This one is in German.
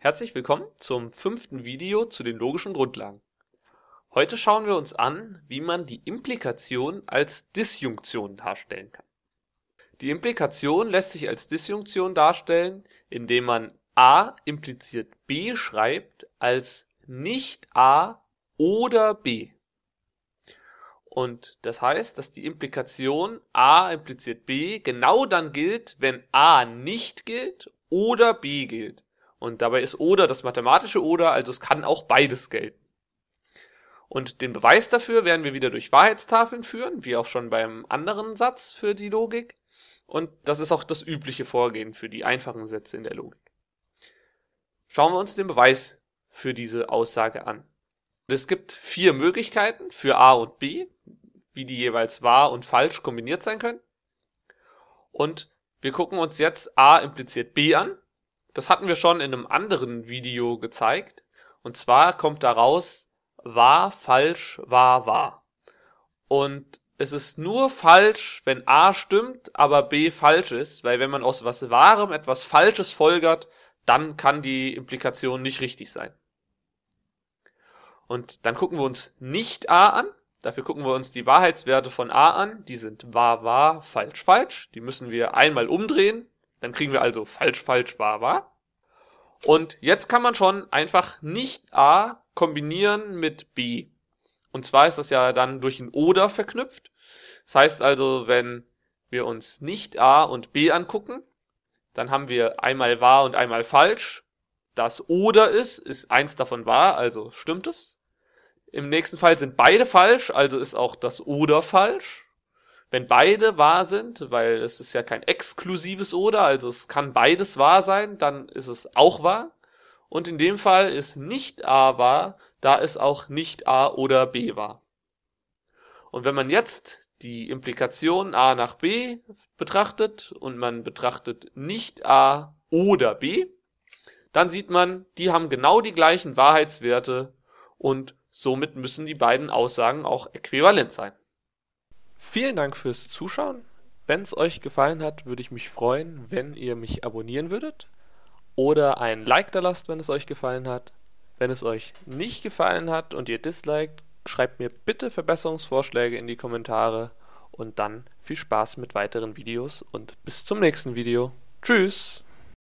Herzlich willkommen zum fünften Video zu den logischen Grundlagen. Heute schauen wir uns an, wie man die Implikation als Disjunktion darstellen kann. Die Implikation lässt sich als Disjunktion darstellen, indem man a impliziert b schreibt als nicht a oder b. Und das heißt, dass die Implikation a impliziert b genau dann gilt, wenn a nicht gilt oder b gilt. Und dabei ist oder das mathematische oder, also es kann auch beides gelten. Und den Beweis dafür werden wir wieder durch Wahrheitstafeln führen, wie auch schon beim anderen Satz für die Logik. Und das ist auch das übliche Vorgehen für die einfachen Sätze in der Logik. Schauen wir uns den Beweis für diese Aussage an. Es gibt vier Möglichkeiten für A und B, wie die jeweils wahr und falsch kombiniert sein können. Und wir gucken uns jetzt A impliziert B an das hatten wir schon in einem anderen Video gezeigt. Und zwar kommt daraus wahr, falsch, wahr, wahr. Und es ist nur falsch, wenn A stimmt, aber B falsch ist, weil wenn man aus was Wahrem etwas Falsches folgert, dann kann die Implikation nicht richtig sein. Und dann gucken wir uns nicht A an, dafür gucken wir uns die Wahrheitswerte von A an, die sind wahr, wahr, falsch, falsch, die müssen wir einmal umdrehen, dann kriegen wir also falsch, falsch, wahr, wahr. Und jetzt kann man schon einfach nicht A kombinieren mit B. Und zwar ist das ja dann durch ein Oder verknüpft. Das heißt also, wenn wir uns nicht A und B angucken, dann haben wir einmal wahr und einmal falsch. Das Oder ist, ist eins davon wahr, also stimmt es. Im nächsten Fall sind beide falsch, also ist auch das Oder falsch wenn beide wahr sind, weil es ist ja kein exklusives Oder, also es kann beides wahr sein, dann ist es auch wahr. Und in dem Fall ist nicht A wahr, da ist auch nicht A oder B wahr. Und wenn man jetzt die Implikation A nach B betrachtet und man betrachtet nicht A oder B, dann sieht man, die haben genau die gleichen Wahrheitswerte und somit müssen die beiden Aussagen auch äquivalent sein. Vielen Dank fürs Zuschauen. Wenn es euch gefallen hat, würde ich mich freuen, wenn ihr mich abonnieren würdet oder ein Like da lasst, wenn es euch gefallen hat. Wenn es euch nicht gefallen hat und ihr disliked, schreibt mir bitte Verbesserungsvorschläge in die Kommentare und dann viel Spaß mit weiteren Videos und bis zum nächsten Video. Tschüss!